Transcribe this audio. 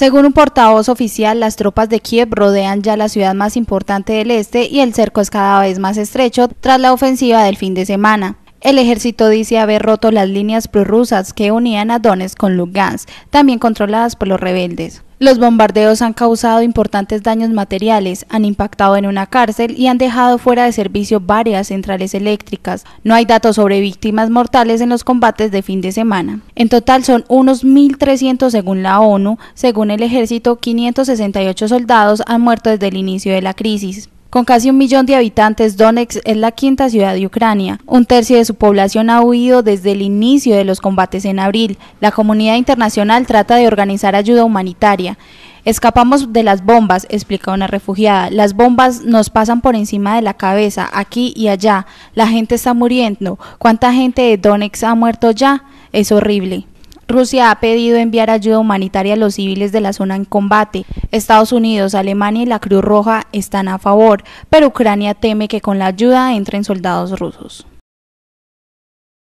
Según un portavoz oficial, las tropas de Kiev rodean ya la ciudad más importante del este y el cerco es cada vez más estrecho tras la ofensiva del fin de semana. El ejército dice haber roto las líneas prorrusas que unían a Donetsk con Lugansk, también controladas por los rebeldes. Los bombardeos han causado importantes daños materiales, han impactado en una cárcel y han dejado fuera de servicio varias centrales eléctricas. No hay datos sobre víctimas mortales en los combates de fin de semana. En total son unos 1.300 según la ONU. Según el ejército, 568 soldados han muerto desde el inicio de la crisis. Con casi un millón de habitantes, Donetsk es la quinta ciudad de Ucrania. Un tercio de su población ha huido desde el inicio de los combates en abril. La comunidad internacional trata de organizar ayuda humanitaria. Escapamos de las bombas, explica una refugiada. Las bombas nos pasan por encima de la cabeza, aquí y allá. La gente está muriendo. ¿Cuánta gente de Donetsk ha muerto ya? Es horrible. Rusia ha pedido enviar ayuda humanitaria a los civiles de la zona en combate. Estados Unidos, Alemania y la Cruz Roja están a favor, pero Ucrania teme que con la ayuda entren soldados rusos.